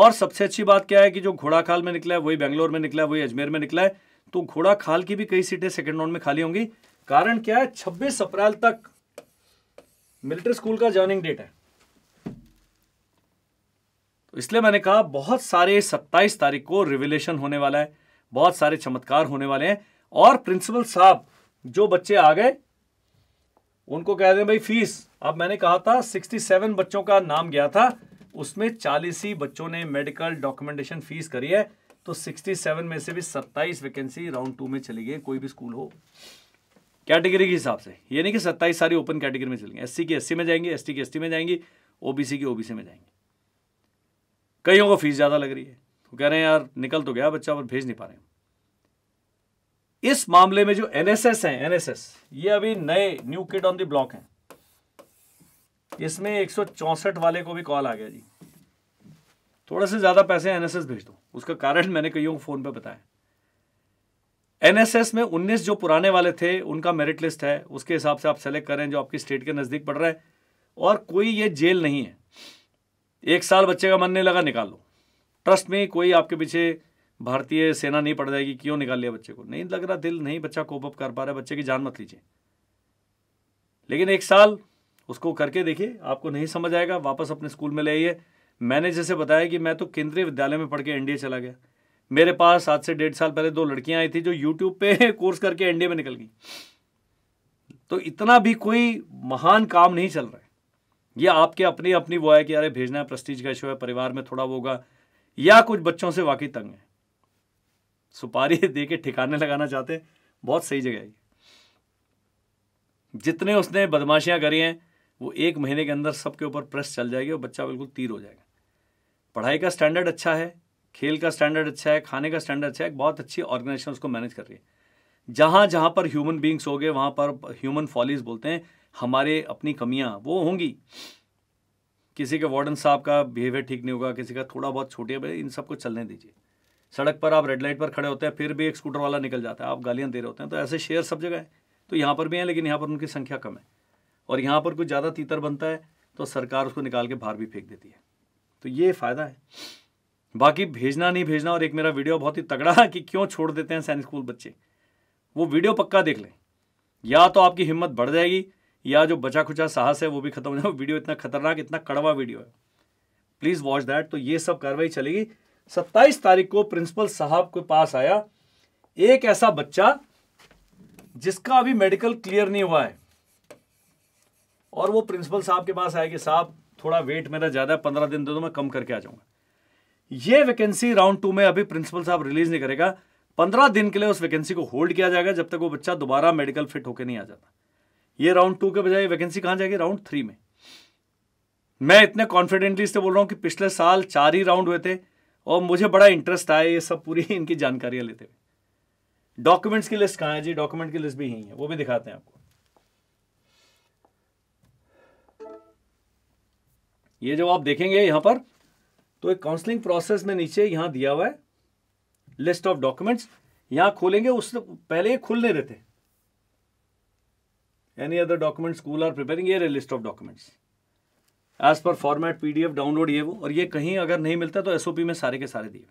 Speaker 1: और सबसे अच्छी बात क्या है कि जो घोड़ाखाल में निकला है वही बेंगलोर में निकला है वही अजमेर में निकला है तो घोड़ा खाल की भी कई सीटें सेकेंड राउंड में खाली होंगी कारण क्या है छब्बीस अप्रैल तक मिलिट्री स्कूल का ज्वाइनिंग डेट है तो इसलिए मैंने कहा बहुत सारे 27 तारीख को रिविलेशन होने वाला है बहुत सारे चमत्कार होने वाले हैं और प्रिंसिपल साहब जो बच्चे आ गए उनको कह दें भाई फीस अब मैंने कहा था 67 बच्चों का नाम गया था उसमें चालीस ही बच्चों ने मेडिकल डॉक्यूमेंटेशन फीस करी है तो 67 में से भी 27 वैकेंसी राउंड टू में चली गई कोई भी स्कूल हो कैटेगरी के हिसाब से ये नहीं कि 27 सारी ओपन कैटेगरी में चली चलेंगी एससी की एससी में जाएंगे एसटी की एसटी में जाएंगी ओबीसी की ओबीसी में जाएंगे कईयों को फीस ज़्यादा लग रही है तो कह रहे हैं यार निकल तो गया बच्चा पर भेज नहीं पा रहे इस मामले में जो एनएसएस है एनएसएस ये अभी नए new kid on the block है इसमें एक वाले को भी कॉल आ गया जी थोड़ा से ज्यादा पैसे एनएसएस भेज दो उसका कारण मैंने कईयों को फ़ोन पे बताया एनएसएस में 19 जो पुराने वाले थे उनका मेरिट लिस्ट है उसके हिसाब से आप सेलेक्ट करें जो आपकी स्टेट के नज़दीक पड़ रहा है और कोई ये जेल नहीं है एक साल बच्चे का मन नहीं लगा निकाल लो ट्रस्ट में कोई आपके पीछे भारतीय सेना नहीं पड़ जाएगी क्यों निकाल लिया बच्चे को नहीं लग रहा दिल नहीं बच्चा कोप अप कर पा रहा है बच्चे की जान मत लीजिए लेकिन एक साल उसको करके देखिए आपको नहीं समझ आएगा वापस अपने स्कूल में ले आइए मैंने जैसे बताया कि मैं तो केंद्रीय विद्यालय में पढ़ के एनडीए चला गया मेरे पास आज से डेढ़ साल पहले दो लड़कियां आई थी जो यूट्यूब पे कोर्स करके एनडीए में निकल गई तो इतना भी कोई महान काम नहीं चल रहा है ये आपके अपनी अपनी वो है कि अरे भेजना है प्रस्टीज का इशू है परिवार में थोड़ा वो होगा या कुछ बच्चों से वाकई तंग है सुपारी दे के ठिकाने लगाना चाहते हैं बहुत सही जगह है जितने उसने बदमाशियां करी हैं वो एक महीने के अंदर सबके ऊपर प्रेस चल जाएगी और बच्चा बिल्कुल तीर हो जाएगा पढ़ाई का स्टैंडर्ड अच्छा है खेल का स्टैंडर्ड अच्छा है खाने का स्टैंडर्ड अच्छा है बहुत अच्छी ऑर्गेनाइजेशन उसको मैनेज कर रही है जहाँ जहाँ पर ह्यूमन बींग्स हो गए वहाँ पर ह्यूमन फॉलीज बोलते हैं हमारे अपनी कमियाँ वो होंगी किसी के वार्डन साहब का बिहेवियर ठीक नहीं होगा किसी का थोड़ा बहुत छोटे इन सबको चलने दीजिए सड़क पर आप रेड लाइट पर खड़े होते हैं फिर भी एक स्कूटर वाला निकल जाता है आप गालियाँ दे रहे होते हैं तो ऐसे शेयर सब जगह है तो यहाँ पर भी हैं लेकिन यहाँ पर उनकी संख्या कम है और यहाँ पर कुछ ज़्यादा तीतर बनता है तो सरकार उसको निकाल के बाहर भी फेंक देती है तो ये फ़ायदा है बाकी भेजना नहीं भेजना और एक मेरा वीडियो बहुत ही तगड़ा कि क्यों छोड़ देते हैं सैनिक स्कूल बच्चे वो वीडियो पक्का देख लें या तो आपकी हिम्मत बढ़ जाएगी या जो बचा खुचा साहस है वो भी खत्म हो जाएगा वीडियो इतना खतरनाक इतना कड़वा वीडियो है प्लीज़ वॉच दैट तो ये सब कार्रवाई चलेगी सत्ताईस तारीख को प्रिंसिपल साहब के पास आया एक ऐसा बच्चा जिसका अभी मेडिकल क्लियर नहीं हुआ है और वो प्रिंसिपल साहब के पास आया कि साहब थोड़ा वेट मेरा ज़्यादा है पंद्रह दिन दे दो मैं कम करके आ जाऊंगा ये वैकेंसी राउंड टू में अभी प्रिंसिपल साहब रिलीज नहीं करेगा पंद्रह दिन के लिए उस वैकेंसी को होल्ड किया जाएगा जब तक वो बच्चा दोबारा मेडिकल फिट होकर नहीं आ जाता ये राउंड टू के बजाय वैकेंसी कहां जाएगी राउंड थ्री में मैं इतने कॉन्फिडेंटली इससे बोल रहा हूं कि पिछले साल चार ही राउंड हुए थे और मुझे बड़ा इंटरेस्ट आया ये सब पूरी इनकी जानकारियां लेते हुए डॉक्यूमेंट्स की लिस्ट कहाँ है जी डॉक्यूमेंट की लिस्ट भी यही है वो भी दिखाते हैं आपको ये जब आप देखेंगे यहां पर तो एक काउंसलिंग प्रोसेस में नीचे यहां दिया हुआ है लिस्ट ऑफ डॉक्यूमेंट्स यहां खोलेंगे उस पहले ये खुल नहीं रहते any other document school are preparing ये list of documents as per format PDF download ये वो और ये कहीं अगर नहीं मिलता तो एसओपी में सारे के सारे दिए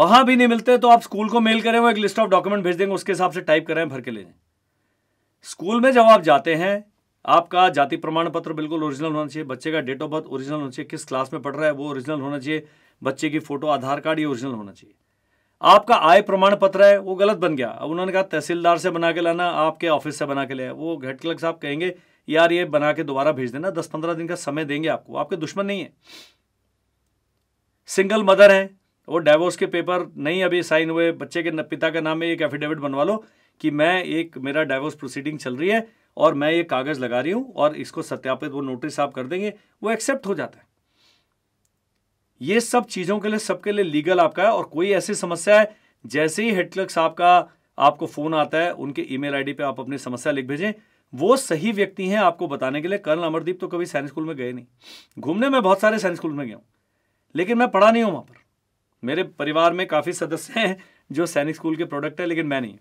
Speaker 1: वहां भी नहीं मिलते तो आप स्कूल को मेल करें वो एक लिस्ट ऑफ डॉक्यूमेंट भेज देंगे उसके हिसाब से टाइप करें भर के ले जाए स्कूल में जब आप जाते हैं आपका जाति प्रमाण पत्र बिल्कुल ओरिजिनल होना चाहिए बच्चे का डेट ऑफ बर्थ ओरिजिनल होना चाहिए किस क्लास में पढ़ रहा है वो ओरिजिनल होना चाहिए बच्चे की फोटो आधार कार्ड ये ओरिजिनल होना चाहिए आपका आय प्रमाण पत्र है वो गलत बन गया अब उन्होंने कहा तहसीलदार से बना के लाना आपके ऑफिस से बना के लिया वो हेड क्लर्क साहब कहेंगे यार ये बना के दोबारा भेज देना दस पंद्रह दिन का समय देंगे आपको आपके दुश्मन नहीं है सिंगल मदर हैं वो डाइवोर्स के पेपर नहीं अभी साइन हुए बच्चे के पिता के नाम में एक एफिडेविट बनवा लो कि मैं एक मेरा डाइवोर्स प्रोसीडिंग चल रही है और मैं ये कागज़ लगा रही हूं और इसको सत्यापित वो नोटिस आप कर देंगे वो एक्सेप्ट हो जाता है ये सब चीज़ों के लिए सबके लिए लीगल आपका है और कोई ऐसी समस्या है जैसे ही हेड आपका साहब का आपको फ़ोन आता है उनके ईमेल आईडी पे आप अपनी समस्या लिख भेजें वो सही व्यक्ति हैं आपको बताने के लिए कर्नल अमरदीप तो कभी सैनिक स्कूल में गए नहीं घूमने में बहुत सारे सैनिक स्कूल में गया हूं लेकिन मैं पढ़ा नहीं हूँ वहां पर मेरे परिवार में काफ़ी सदस्य हैं जो सैनिक स्कूल के प्रोडक्ट है लेकिन मैं नहीं हूँ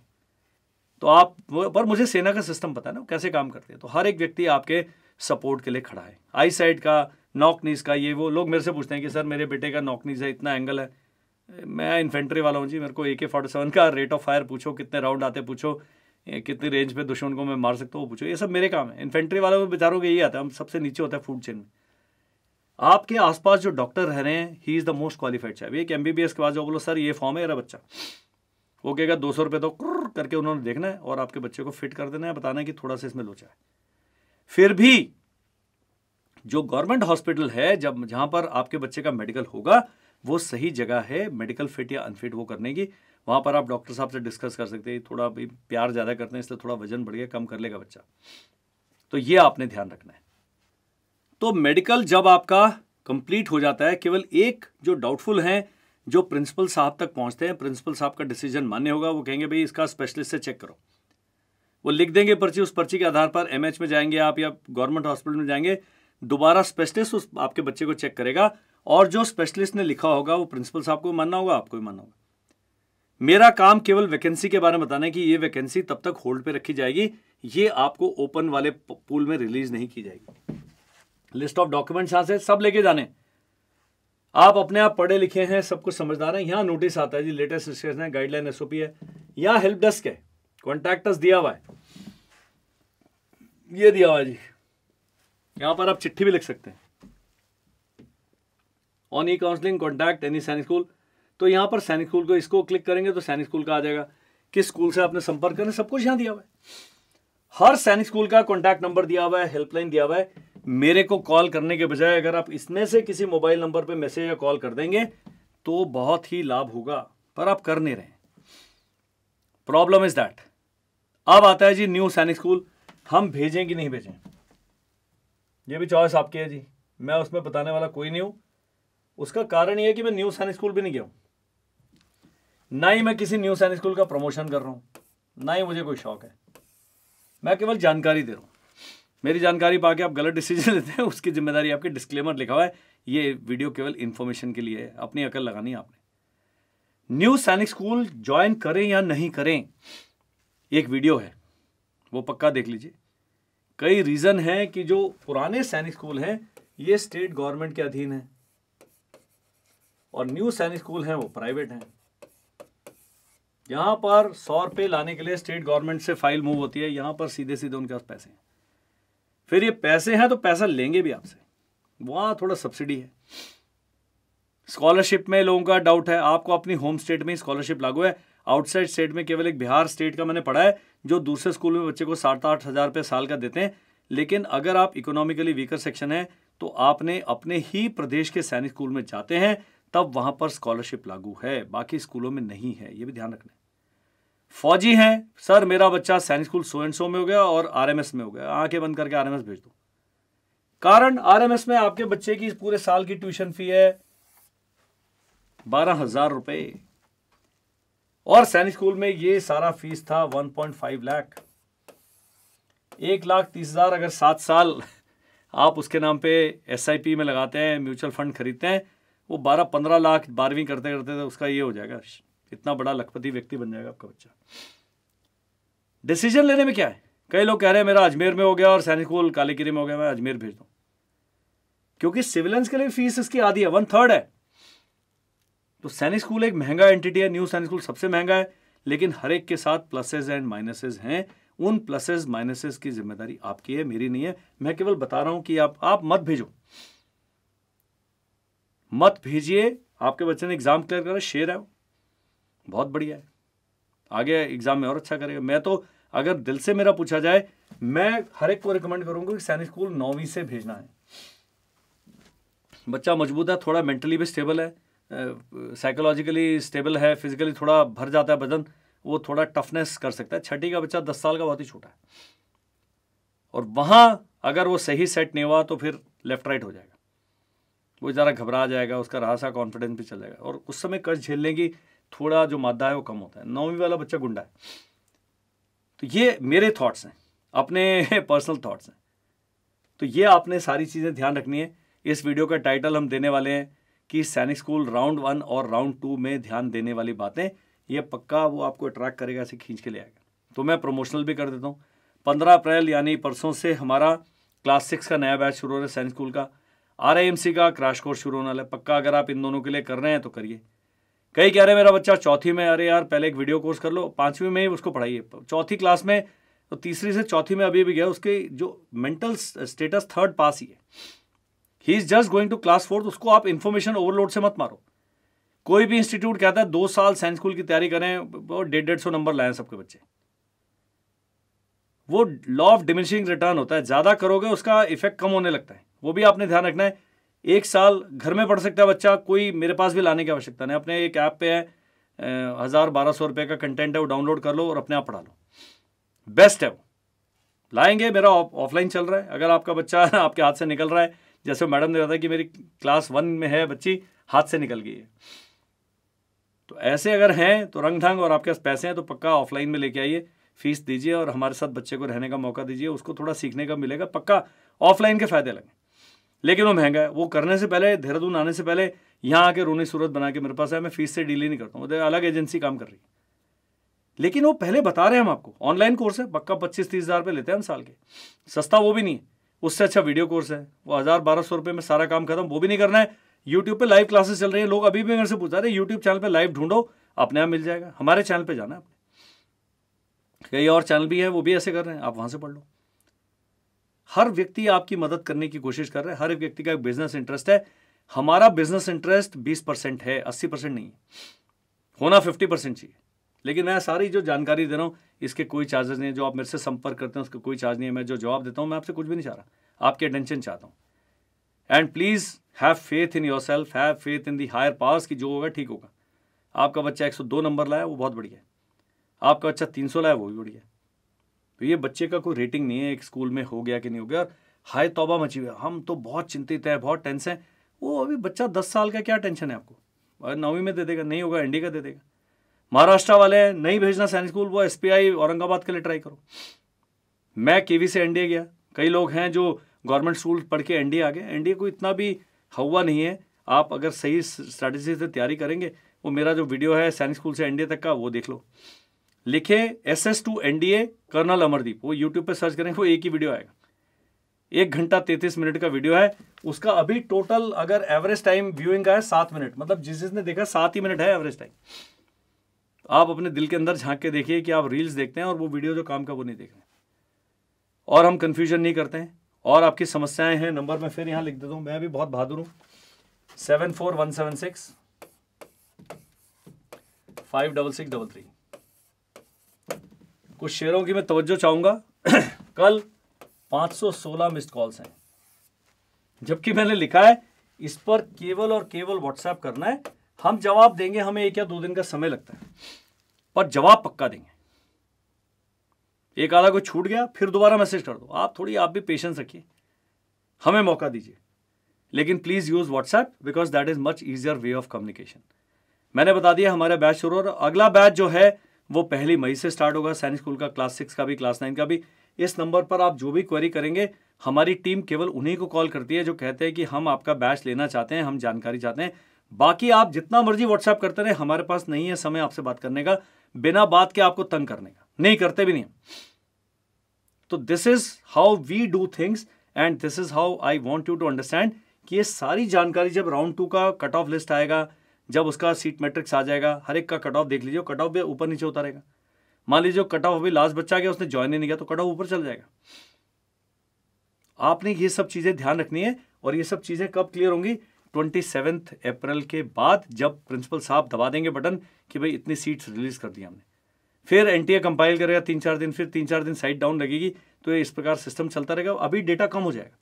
Speaker 1: तो आप पर मुझे सेना का सिस्टम पता है ना कैसे काम करते हैं तो हर एक व्यक्ति आपके सपोर्ट के लिए खड़ा है आई साइड का नॉकनीज का ये वो लोग मेरे से पूछते हैं कि सर मेरे बेटे का नॉकनीज है इतना एंगल है मैं इन्फेंट्री वाला हूँ जी मेरे को ए के फोर्टी सेवन का रेट ऑफ फायर पूछो कितने राउंड आते पूछो कितनी रेंज पे दुश्मन को मैं मार सकता हूँ पूछो ये सब मेरे काम है इन्फेंट्री वालों में बेचारों के यही आता है हम सबसे नीचे होता है फूड चेन में आपके आसपास जो डॉक्टर रह रहे हैं he is the most qualified चाहिए एक एम के पास जो बोलो सर ये फॉर्म है मेरा बच्चा वो कहेगा दो सौ रुपये दो करके उन्होंने देखना है और आपके बच्चे को फिट कर देना है बताना है कि थोड़ा सा इसमें लोचा है फिर भी जो गवर्नमेंट हॉस्पिटल है जब जहां पर आपके बच्चे का मेडिकल होगा वो सही जगह है मेडिकल फिट या अनफिट वो करने की वहां पर आप डॉक्टर साहब से डिस्कस कर सकते हैं थोड़ा भी प्यार ज़्यादा करते हैं इसलिए थोड़ा वजन बढ़ गया कम कर लेगा बच्चा तो ये आपने ध्यान रखना है तो मेडिकल जब आपका कंप्लीट हो जाता है केवल एक जो डाउटफुल हैं जो प्रिंसिपल साहब तक पहुंचते हैं प्रिंसिपल साहब का डिसीजन मान्य होगा वो कहेंगे भाई इसका स्पेशलिस्ट से चेक करो वो लिख देंगे पर्ची उस पर्ची के आधार पर एमएच में जाएंगे आप या गवर्नमेंट हॉस्पिटल में जाएंगे दोबारा स्पेशलिस्ट उस आपके बच्चे को चेक करेगा और जो स्पेशलिस्ट ने लिखा होगा वो प्रिंसिपल साहब को मानना होगा आपको भी मानना होगा मेरा काम केवल वैकेंसी के बारे में बताना है कि ये वैकेंसी तब तक होल्ड पर रखी जाएगी ये आपको ओपन वाले पूल में रिलीज नहीं की जाएगी लिस्ट ऑफ डॉक्यूमेंट्स यहां से सब लेके जाने आप अपने आप पढ़े लिखे हैं सब कुछ समझदार हैं यहाँ नोटिस आता है जी लेटेस्ट डिस्कशन है गाइडलाइन एसओपी है यहाँ हेल्प डेस्क है कॉन्टैक्टस दिया हुआ है ये दिया हुआ जी यहाँ पर आप चिट्ठी भी लिख सकते हैं on e counselling contact any Sainik school तो यहाँ पर सैनिक स्कूल को इसको क्लिक करेंगे तो सैनिक स्कूल का आ जाएगा किस स्कूल से आपने संपर्क करना सब कुछ यहाँ दिया हुआ है हर सैनिक स्कूल का कॉन्टैक्ट नंबर दिया हुआ है हेल्पलाइन दिया हुआ है मेरे को कॉल करने के बजाय अगर आप इसमें से किसी मोबाइल नंबर पे मैसेज या कॉल कर देंगे तो बहुत ही लाभ होगा पर आप कर नहीं रहे प्रॉब्लम इज दैट अब आता है जी न्यू सैनिक स्कूल हम भेजें कि नहीं भेजें ये भी चॉइस आपकी है जी मैं उसमें बताने वाला कोई नहीं हूं उसका कारण यह है कि मैं न्यू सैनिक स्कूल भी नहीं गया हूं ना ही मैं किसी न्यू सैनिक स्कूल का प्रमोशन कर रहा हूं ना ही मुझे कोई शौक है मैं केवल जानकारी दे रहा हूं मेरी जानकारी पाके आप गलत डिसीजन लेते हैं उसकी जिम्मेदारी आपके डिस्क्लेमर लिखा हुआ है ये वीडियो केवल इन्फॉर्मेशन के लिए है अपनी अकल लगानी है आपने न्यू सैनिक स्कूल ज्वाइन करें या नहीं करें एक वीडियो है वो पक्का देख लीजिए कई रीज़न है कि जो पुराने सैनिक स्कूल हैं ये स्टेट गवर्नमेंट के अधीन है और न्यू सैनिक स्कूल हैं वो प्राइवेट हैं यहाँ पर सौ रुपये लाने के लिए स्टेट गवर्नमेंट से फाइल मूव होती है यहां पर सीधे सीधे उनके पास पैसे हैं फिर ये पैसे हैं तो पैसा लेंगे भी आपसे वहाँ थोड़ा सब्सिडी है स्कॉलरशिप में लोगों का डाउट है आपको अपनी होम स्टेट में ही स्कॉलरशिप लागू है आउटसाइड स्टेट में केवल एक बिहार स्टेट का मैंने पढ़ा है जो दूसरे स्कूल में बच्चे को सात आठ हज़ार रुपये साल का देते हैं लेकिन अगर आप इकोनॉमिकली वीकर सेक्शन है तो आपने अपने ही प्रदेश के सैनिक स्कूल में जाते हैं तब वहाँ पर स्कॉलरशिप लागू है बाकी स्कूलों में नहीं है ये भी ध्यान रखना फौजी हैं सर मेरा बच्चा सैनिक स्कूल सो एंड सो में हो गया और आरएमएस में हो गया आंखें बंद करके आरएमएस भेज दो कारण आरएमएस में आपके बच्चे की पूरे साल की ट्यूशन फी है बारह हजार रुपये और सैनिक स्कूल में ये सारा फीस था 1.5 लाख एक लाख तीस हजार अगर सात साल आप उसके नाम पे एसआईपी में लगाते हैं म्यूचुअल फंड खरीदते हैं वो बारह पंद्रह लाख बारहवीं करते करते तो उसका ये हो जाएगा इतना बड़ा लखपति व्यक्ति बन जाएगा आपका बच्चा डिसीजन लेने में क्या है कई लोग कह रहे हैं मेरा अजमेर में हो गया और सैनिक स्कूल कालीगिरी में हो गया मैं अजमेर भेज दूँ क्योंकि सिविलियंस के लिए फीस इसकी आधी है वन थर्ड है तो सैनिक स्कूल एक महंगा एंटिटी है न्यू सैनिक स्कूल सबसे महंगा है लेकिन हर एक के साथ प्लसेज एंड माइनसेज हैं उन प्लसेज माइनसेज की जिम्मेदारी आपकी है मेरी नहीं है मैं केवल बता रहा हूं कि आप आप मत भेजो मत भेजिए आपके बच्चे ने एग्जाम क्लियर करा शेर है बहुत बढ़िया है आगे एग्ज़ाम में और अच्छा करेगा मैं तो अगर दिल से मेरा पूछा जाए मैं हर एक को रिकमेंड करूंगा कि सैनिक स्कूल नौवीं से भेजना है बच्चा मजबूत है थोड़ा मेंटली भी स्टेबल है साइकोलॉजिकली स्टेबल है फिजिकली थोड़ा भर जाता है बदन वो थोड़ा टफनेस कर सकता है छठी का बच्चा दस साल का बहुत ही छोटा है और वहां अगर वो सही सेट नहीं हुआ तो फिर लेफ्ट राइट हो जाएगा वो ज़रा घबरा जाएगा उसका रहा सा कॉन्फिडेंस भी चल जाएगा और उस समय कर्ज झेलने की थोड़ा जो मादा है वो कम होता है नौवीं वाला बच्चा गुंडा है तो ये मेरे थॉट्स हैं अपने पर्सनल थॉट्स हैं तो ये आपने सारी चीज़ें ध्यान रखनी है इस वीडियो का टाइटल हम देने वाले हैं कि सैनिक स्कूल राउंड वन और राउंड टू में ध्यान देने वाली बातें ये पक्का वो आपको अट्रैक्ट करेगा ऐसे खींच के ले आएगा तो मैं प्रमोशनल भी कर देता हूँ पंद्रह अप्रैल यानी परसों से हमारा क्लास सिक्स का नया बैच शुरू हो रहा है सैनिक स्कूल का आर का क्रैश कोर्स शुरू होने वाला है पक्का अगर आप इन दोनों के लिए कर रहे हैं तो करिए कई कह रहे मेरा बच्चा चौथी में अरे यार पहले एक वीडियो कोर्स कर लो पांचवी में ही उसको पढ़ाइए चौथी क्लास में तो तीसरी से चौथी में अभी भी गया उसके जो मेंटल स्टेटस थर्ड पास ही है he is just going to class fourth उसको आप इन्फॉर्मेशन ओवरलोड से मत मारो कोई भी इंस्टीट्यूट कहता है दो साल साइंस स्कूल की तैयारी करें और डेढ़ डेढ़ सौ नंबर लाए सबके बच्चे वो लॉ ऑफ डिमिनिशिंग रिटर्न होता है ज़्यादा करोगे उसका इफेक्ट कम होने लगता है वो भी आपने ध्यान रखना है एक साल घर में पढ़ सकता है बच्चा कोई मेरे पास भी लाने की आवश्यकता नहीं अपने एक ऐप पे है हज़ार बारह सौ रुपये का कंटेंट है वो डाउनलोड कर लो और अपने आप पढ़ा लो बेस्ट है वो लाएंगे मेरा ऑफलाइन चल रहा है अगर आपका बच्चा आपके हाथ से निकल रहा है जैसे मैडम ने बताया कि मेरी क्लास वन में है बच्ची हाथ से निकल गई है तो ऐसे अगर हैं तो रंग ढंग और आपके पास पैसे हैं तो पक्का ऑफलाइन में लेके आइए फीस दीजिए और हमारे साथ बच्चे को रहने का मौका दीजिए उसको थोड़ा सीखने का मिलेगा पक्का ऑफलाइन के फ़ायदे लगें लेकिन वो महंगा है वो करने से पहले देहरादून आने से पहले यहाँ आके रोनी सूरत बना के मेरे पास है मैं फीस से डील ही नहीं करता हूँ तो अलग एजेंसी काम कर रही है लेकिन वो पहले बता रहे हैं हम आपको ऑनलाइन कोर्स है पक्का पच्चीस तीस हज़ार रुपये लेते हैं हम साल के सस्ता वो भी नहीं है उससे अच्छा वीडियो कोर्स है वो हज़ार बारह सौ रुपये में सारा काम खत्म वो भी नहीं करना है यूट्यूब पे लाइव क्लासेस चल रही है लोग अभी भी मेरे से पूछ रहे हैं यूट्यूब चैनल पर लाइव ढूंढो अपने आप मिल जाएगा हमारे चैनल पर जाना है आपने कई और चैनल भी हैं वो भी ऐसे कर रहे हैं आप वहाँ से पढ़ लो हर व्यक्ति आपकी मदद करने की कोशिश कर रहा है हर एक व्यक्ति का एक बिजनेस इंटरेस्ट है हमारा बिजनेस इंटरेस्ट बीस परसेंट है अस्सी परसेंट नहीं होना फिफ्टी परसेंट चाहिए लेकिन मैं सारी जो जानकारी दे रहा हूँ इसके कोई चार्जेस नहीं है जो आप मेरे से संपर्क करते हैं उसका कोई चार्ज नहीं है मैं जो जवाब देता हूँ मैं आपसे कुछ भी नहीं चाह रहा आपकी अटेंशन चाहता हूँ and please have faith in yourself have faith in the higher powers की जो होगा ठीक होगा आपका बच्चा 102 नंबर लाया वो बहुत बढ़िया है आपका बच्चा 300 लाया वो भी बढ़िया है तो ये बच्चे का कोई रेटिंग नहीं है एक स्कूल में हो गया कि नहीं हो गया हाय तोबा मची हुई हम तो बहुत चिंतित है बहुत टेंस है वो अभी बच्चा दस साल का क्या टेंशन है आपको नौवीं में दे देगा नहीं होगा एनडी का दे देगा महाराष्ट्र वाले नहीं भेजना सैनिक स्कूल वो एसपीआई औरंगाबाद के लिए ट्राई करो मैं केवी से एनडीए गया कई लोग हैं जो गवर्नमेंट स्कूल पढ़ के एनडीए आ गए एनडीए को इतना भी हवा नहीं है आप अगर सही स्ट्रैटेजी से तैयारी करेंगे वो मेरा जो वीडियो है सैनिक स्कूल से एनडीए तक का वो देख लो लिखे S S to NDA colonel Amardeep वो यूट्यूब पे सर्च करेंगे वो एक ही वीडियो आएगा एक घंटा तैतीस मिनट का वीडियो है उसका अभी टोटल अगर एवरेज टाइम व्यूइंग का है सात मिनट मतलब जिस जिसने देखा सात ही मिनट है एवरेज टाइम आप अपने दिल के अंदर झांक के देखिए कि आप रील्स देखते हैं और वो वीडियो जो काम का वो नहीं देख रहे और हम कन्फ्यूजन नहीं करते हैं और आपकी समस्याएं हैं नंबर में फिर यहां लिख देता हूं मैं भी बहुत बहादुर हूं seven four one seven six five double six double three कुछ शेयरों की मैं तवज्जो चाहूंगा कल 516 मिस्ड कॉल्स हैं जबकि मैंने लिखा है इस पर केवल और केवल व्हाट्सएप करना है हम जवाब देंगे हमें एक या दो दिन का समय लगता है पर जवाब पक्का देंगे एक आधा को छूट गया फिर दोबारा मैसेज कर दो आप थोड़ी आप भी पेशेंस रखिए हमें मौका दीजिए लेकिन please use WhatsApp because that is much easier way of communication मैंने बता दिया हमारा बैच शुरू और अगला बैच जो है वो पहली मई से स्टार्ट होगा सैनिक स्कूल का क्लास सिक्स का भी क्लास नाइन का भी इस नंबर पर आप जो भी क्वेरी करेंगे हमारी टीम केवल उन्हीं को कॉल करती है जो कहते हैं कि हम आपका बैच लेना चाहते हैं हम जानकारी चाहते हैं बाकी आप जितना मर्जी व्हाट्सएप करते रहे हमारे पास नहीं है समय आपसे बात करने का बिना बात के आपको तंग करने का नहीं करते भी नहीं तो this is how we do things and this is how I want you to understand कि ये सारी जानकारी जब राउंड टू का कट ऑफ लिस्ट आएगा जब उसका सीट मैट्रिक्स आ जाएगा हर एक का कट ऑफ देख लीजिए कट ऑफ भी ऊपर नीचे उतारेगा मान लीजिए कट ऑफ अभी लास्ट बच्चा गया उसने ज्वाइन ही नहीं किया तो कट ऑफ ऊपर चल जाएगा आपने ये सब चीज़ें ध्यान रखनी है और ये सब चीज़ें कब क्लियर होंगी ट्वेंटी सेवेंथ अप्रैल के बाद जब प्रिंसिपल साहब दबा देंगे बटन कि भाई इतनी सीट्स रिलीज कर दी हमने फिर एन कंपाइल करेगा तीन चार दिन फिर तीन चार दिन साइड डाउन लगेगी तो ये इस प्रकार सिस्टम चलता रहेगा अभी डेटा कम हो जाएगा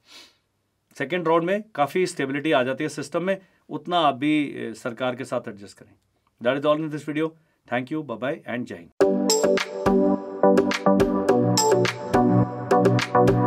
Speaker 1: सेकेंड राउंड में काफ़ी स्टेबिलिटी आ जाती है सिस्टम में उतना आप भी सरकार के साथ एडजस्ट करें that is all in this video thank you bye and जय हिंद